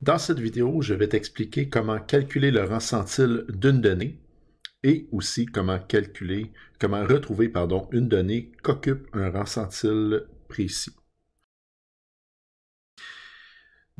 Dans cette vidéo, je vais t'expliquer comment calculer le rang centile d'une donnée et aussi comment calculer, comment retrouver une donnée qu'occupe un rang centile précis.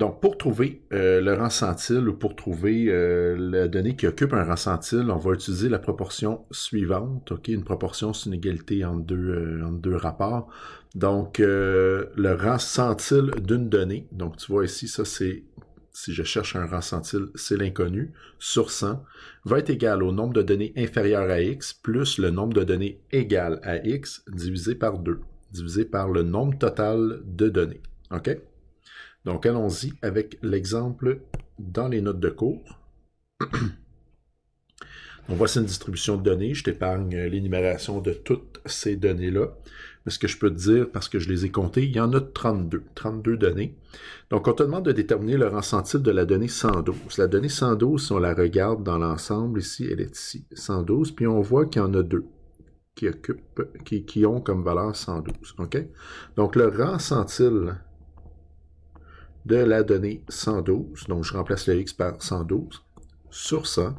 Donc, pour trouver euh, le rang centile ou pour trouver euh, la donnée qui occupe un rang centile, on va utiliser la proportion suivante. OK? Une proportion, c'est une égalité en deux, euh, deux rapports. Donc, le rang centile d'une donnée. Donc, tu vois ici, ça c'est, si je cherche un rang centile, c'est l'inconnu, sur 100, va être égal au nombre de données inférieures à x plus le nombre de données égales à x divisé par 2, divisé par le nombre total de données. OK? Donc, allons-y avec l'exemple dans les notes de cours. Donc, voici une distribution de données. Je t'épargne l'énumération de toutes ces données-là. Mais ce que je peux te dire, parce que je les ai comptées, il y en a 32, 32 données. Donc, on te demande de déterminer le rang de la donnée 112. La donnée 112, si on la regarde dans l'ensemble, ici, elle est ici, 112, puis on voit qu'il y en a deux qui, occupent, qui, qui ont comme valeur 112. OK? Donc, le rang centile de la donnée 112, donc je remplace le x par 112, sur ça,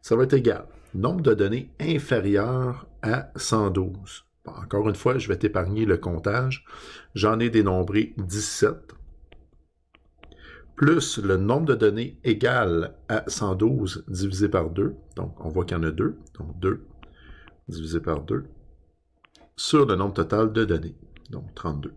ça va être égal nombre de données inférieur à 112. encore une fois, je vais t'épargner le comptage. J'en ai dénombré 17 plus le nombre de données égal à 112 divisé par 2. Donc, on voit qu'il y en a 2. Donc, 2 divisé par 2 sur le nombre total de données. Donc, 32.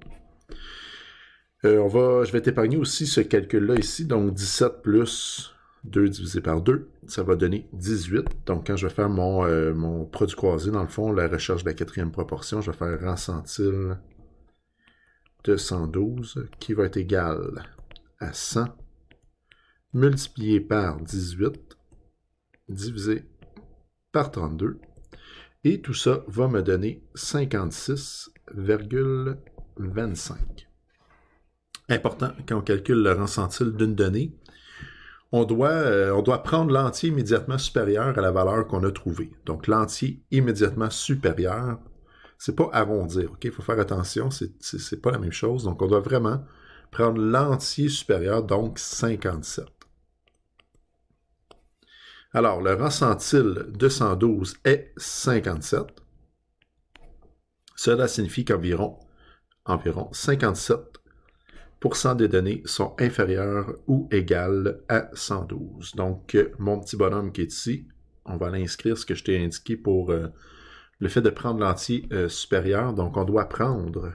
Euh, je vais t'épargner aussi ce calcul-là ici. Donc 17 plus 2 divisé par 2, ça va donner 18. Donc quand je vais faire euh, mon, produit croisé, dans le fond, la recherche de la quatrième proportion, je vais faire rang centile de 112 qui va être égal à 100 multiplié par 18 divisé par 32. Et tout ça va me donner 56,25 important quand on calcule le rang centile d'une donnée. On doit, euh, on doit prendre l'entier immédiatement supérieur à la valeur qu'on a trouvée. Donc l'entier immédiatement supérieur, c'est pas arrondir, OK? Il faut faire attention, c'est pas la même chose. Donc on doit vraiment prendre l'entier supérieur, donc 57. Alors, le rang centile 212 est 57. Cela signifie qu'environ environ 57 des données sont inférieures ou égales à 112. Donc, euh, mon petit bonhomme qui est ici, on va l'inscrire ce que je t'ai indiqué pour euh, le fait de prendre l'entier euh, supérieur. Donc, on doit prendre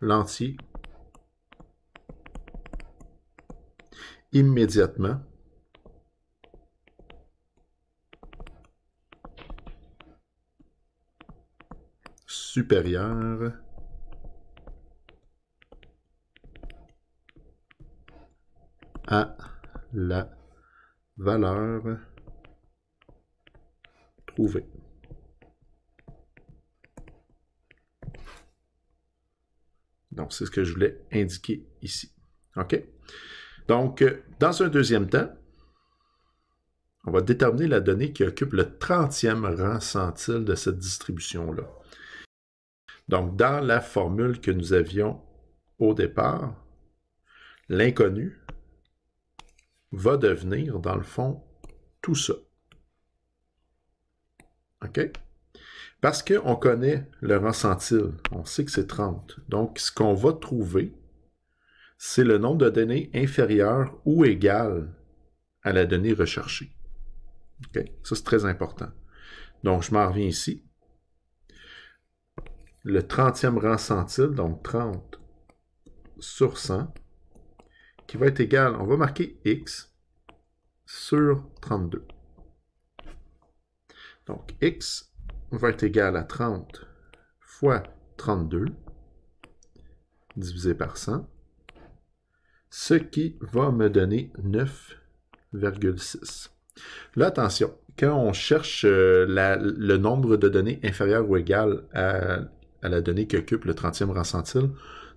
l'entier immédiatement. supérieur à la valeur trouvée. Donc, c'est ce que je voulais indiquer ici. OK? Donc, euh, dans un deuxième temps, on va déterminer la donnée qui occupe le 30e rang centile de cette distribution-là. Donc, dans la formule que nous avions au départ, l'inconnu va devenir, dans le fond, tout ça. OK? Parce qu'on connaît le centile, on sait que c'est 30. Donc, ce qu'on va trouver, c'est le nombre de données inférieures ou égales à la donnée recherchée. OK? Ça, c'est très important. Donc, je m'en reviens ici. Le 30e centile, donc 30 sur 100, qui va être égal, on va marquer x, sur 32. Donc, x va être égal à 30 fois 32 divisé par 100, ce qui va me donner 9,6. Là, attention, quand on cherche euh, le nombre de données inférieures ou égales à, la donnée qui occupe le 30e rang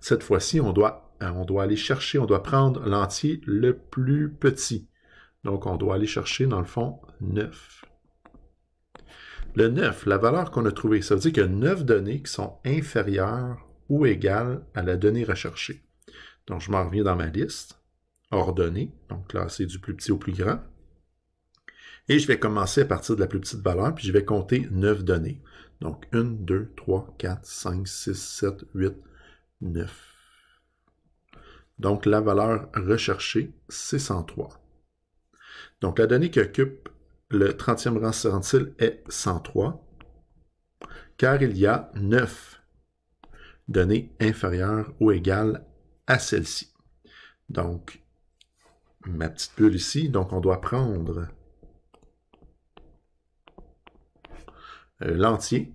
cette fois-ci, on doit, euh, on doit aller chercher, on doit prendre l'entier le plus petit. Donc, on doit aller chercher, dans le fond, 9. Le 9, la valeur qu'on a trouvée, ça veut dire qu'il y a 9 données qui sont inférieures ou égales à la donnée recherchée. Donc, je m'en reviens dans ma liste, ordonnée, donc classée du plus petit au plus grand. Et je vais commencer à partir de la plus petite valeur, puis je vais compter 9 données. Donc 1, 2, 3, 4, 5, 6, 7, 8, 9. Donc la valeur recherchée, c'est 103. Donc, la donnée qui occupe le 30e rang serentile est 103, car il y a 9 données inférieures ou égales à celle-ci. Donc, ma petite bulle ici, donc on doit prendre euh, l'entier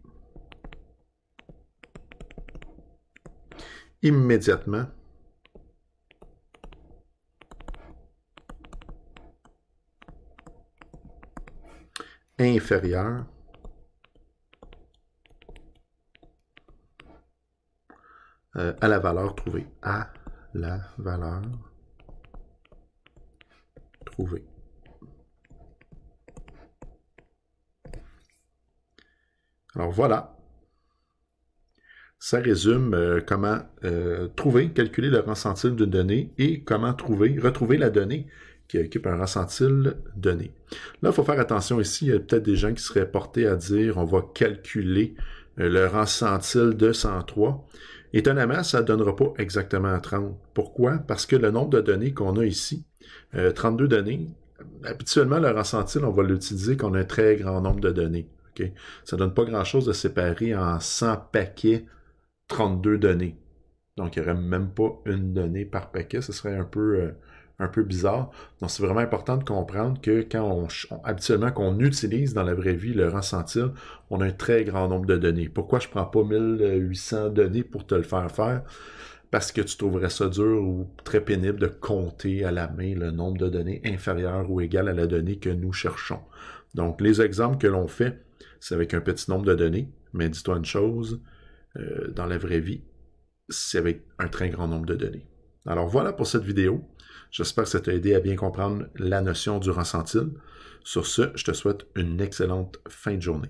immédiatement inférieure euh, à la valeur trouvée. À la valeur trouvée. Alors voilà, ça résume euh, comment euh, trouver, calculer le rang centime d'une donnée et comment trouver, retrouver la donnée qui occupe un ressenti donné. Là, il faut faire attention ici, il y a peut-être des gens qui seraient portés à dire on va calculer euh, le ressenti 103. Étonnamment, ça ne donnera pas exactement 30. Pourquoi? Parce que le nombre de données qu'on a ici, 32 euh, données, habituellement, le ressenti, on va l'utiliser quand on a un très grand nombre de données. Ça ne donne pas grand-chose de séparer en 100 paquets 32 données. Donc, il n'y aurait même pas une donnée par paquet. Ce serait un peu, euh, un peu bizarre. Donc, c'est vraiment important de comprendre que quand on, habituellement qu'on utilise dans la vraie vie le ressenti, on a un très grand nombre de données. Pourquoi je prends pas 1800 données pour te le faire faire? Parce que tu trouverais ça dur ou très pénible de compter à la main le nombre de données inférieur ou égal à la donnée que nous cherchons. Donc, les exemples que l'on fait, c'est avec un petit nombre de données, mais dis-toi une chose, euh, dans la vraie vie, c'est avec un très grand nombre de données. Alors voilà pour cette vidéo. J'espère que ça t'a aidé à bien comprendre la notion du ressenti. Sur ce, je te souhaite une excellente fin de journée.